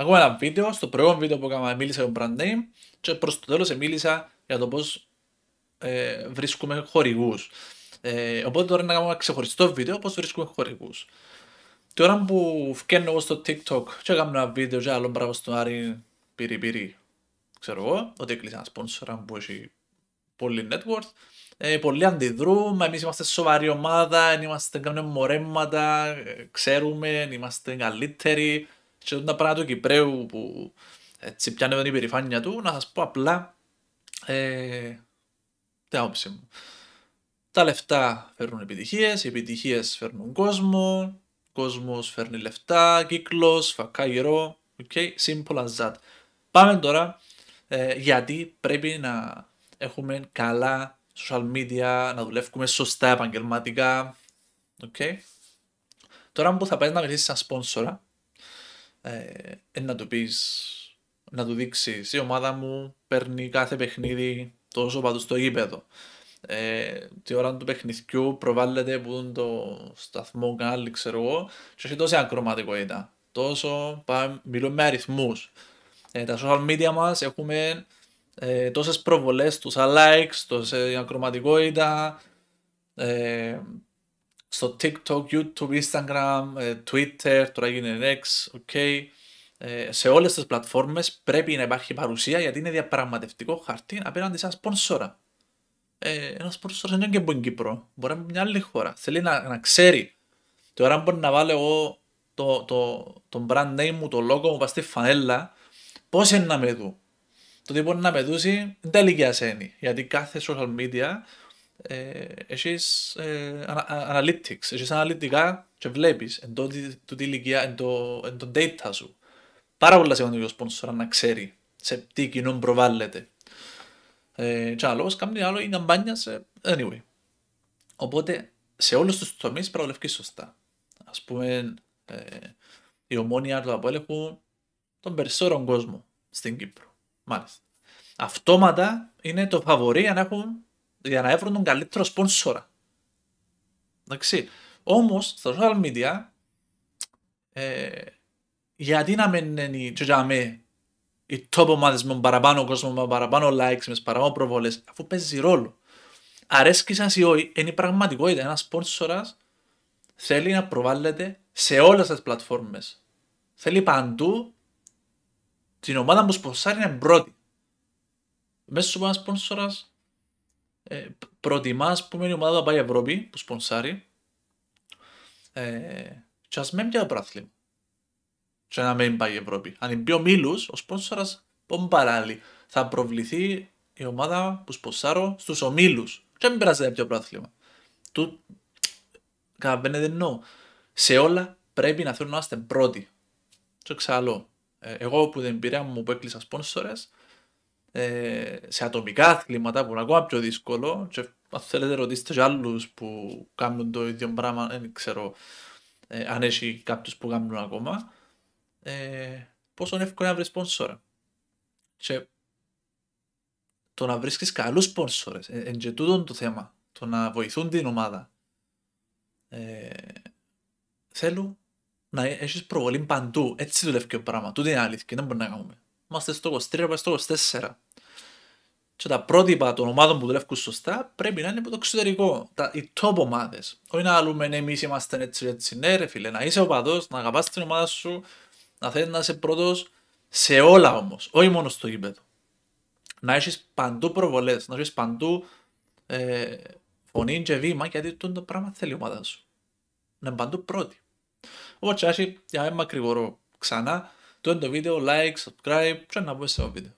Ακόμα ένα βίντεο, στο προηγούμενο βίντεο που έκανα μίλησα για το brand name και προς το τέλος μίλησα για το πώς ε, βρίσκουμε χορηγούς. Ε, οπότε τώρα να κάνουμε ένα ξεχωριστό βίντεο πώς βρίσκουμε χορηγούς. Τώρα που φτιάχνω εγώ στο TikTok και έκανα ένα βίντεο για άλλο μπράβο στον Άρη πυρί πυρί ξέρω εγώ, ότι έκλεισε ένα sponsor που έχει πολύ network ε, πολλοί αντιδρούν, εμείς είμαστε σοβαρή ομάδα, είμαστε κάνουμε μορέματα, ε, ξέρουμε, είμαστε καλύτεροι και τα πράγματα του Κυπρέου που έτσι ε, πιάνε την υπερηφάνεια του, να σας πω απλά ε, την άποψη μου. Τα λεφτά φέρνουν επιτυχίες, οι επιτυχίες φέρνουν κόσμο, κόσμος φέρνει λεφτά, κύκλος, φακά γερό, ok, simple as that. Πάμε τώρα ε, γιατί πρέπει να έχουμε καλά social media, να δουλεύουμε σωστά επαγγελματικά, okay. Τώρα που θα πάει να μιλήσει σαν σπόνσορα, ε, να του πεις, να του δείξεις η ομάδα μου παίρνει κάθε παιχνίδι τόσο παντού στο γήπεδο. Ε, τη ώρα του παιχνιδιού προβάλλεται είναι το σταθμό κανάλι ξέρω εγώ και έχει τόση ακροματικότητα. Τόσο πάμε μιλούμε με αριθμούς. Ε, τα social media μας έχουμε ε, τόσες προβολές, τους likes, τόση ακροματικότητα, ε, στο TikTok, YouTube, Instagram, ε, Twitter, τώρα έγινε X, ok. Ε, σε όλες τις πλατφόρμες πρέπει να υπάρχει παρουσία γιατί είναι διαπραγματευτικό χαρτί απέναντι σε ένα σπονσόρα. Ε, ένα σπονσόρα δεν είναι και από την Κύπρο, μπορεί να είναι μια άλλη χώρα. Θέλει να, να ξέρει. Τώρα μπορεί να βάλω εγώ το, το, το, brand name μου, το logo μου, βαστή φανέλα, Πώς είναι να με δω. Το τι μπορεί να με δούσει δεν τα ασένει, Γιατί κάθε social media έχεις ε, analytics, έχεις αναλυτικά και βλέπεις εν τούτη ηλικία, εν το data σου. Πάρα πολλά σημαντικό sponsor να ξέρει σε τι κοινό προβάλλεται. Ε, και άλλο, κάνει άλλο η καμπάνια anyway. Οπότε, σε όλους τους τομείς προβλευκείς σωστά. Ας πούμε, η ε, ομόνια του απόλεχου τον περισσότερων κόσμο στην Κύπρο. Μάλιστα. Αυτόματα είναι το φαβορή αν έχουν για να έβρουν τον καλύτερο σπόνσορα. Εντάξει. Όμως, στα social media, ε, γιατί να μην είναι η οι top ομάδες με παραπάνω κόσμο, με παραπάνω likes, με παραπάνω προβολές, αφού παίζει ρόλο. Αρέσκει σας ή όχι, είναι η πραγματικότητα. Ένας ενα σπονσορας θέλει να προβάλλεται σε όλες τις πλατφόρμες. Θέλει παντού την ομάδα που σπονσάρει να είναι πρώτη. Μέσα σου σπόνσορας ε, προτιμά μείνει πούμε η ομάδα να πάει Ευρώπη που σπονσάρει ε, και ας μένει πια πράθλημα και να μην πάει Ευρώπη. Αν μπει ο μήλους, ο σπόνσορας παράλλη, θα προβληθεί η ομάδα που σπονσάρω στους ομίλους. και μην περάσει πιο πράθλημα. Του καταλαβαίνετε εννοώ. Σε όλα πρέπει να θέλουν να είστε πρώτοι. Και ε, εγώ που δεν πήρα μου που έκλεισα σπόνσορες, ε, σε ατομικά αθλήματα που είναι ακόμα πιο δύσκολο και αν θέλετε ρωτήστε και άλλους που κάνουν το ίδιο πράγμα, δεν ξέρω ε, αν έχει κάποιους που κάνουν ακόμα ε, πόσο εύκολο να βρεις σπόνσορα και το να βρίσκεις καλούς σπόνσορες ε, εν και το θέμα το να βοηθούν την ομάδα ε, θέλω να έχεις προβολή παντού έτσι δουλεύει και ο πράγμα τούτο είναι αλήθεια, δεν μπορεί να κάνουμε είμαστε στο 23, είμαστε στο 24. Και τα πρότυπα των ομάδων που δουλεύουν σωστά πρέπει να είναι από το εξωτερικό. Τα, οι top ομάδες. Όχι να λέμε ναι, εμείς είμαστε έτσι, έτσι. Ναι, ρε φίλε, να είσαι οπαδό, να αγαπάς την ομάδα σου, να θέλεις να είσαι πρώτος σε όλα όμως. Όχι μόνο στο γήπεδο. Να έχεις παντού προβολές, να έχεις παντού ε, φωνή και βήμα, γιατί το πράγμα θέλει η ομάδα σου. Να είναι παντού πρώτη. Οπότε, για να είμαι ξανά, to end the video, like, subscribe, try not to waste o video.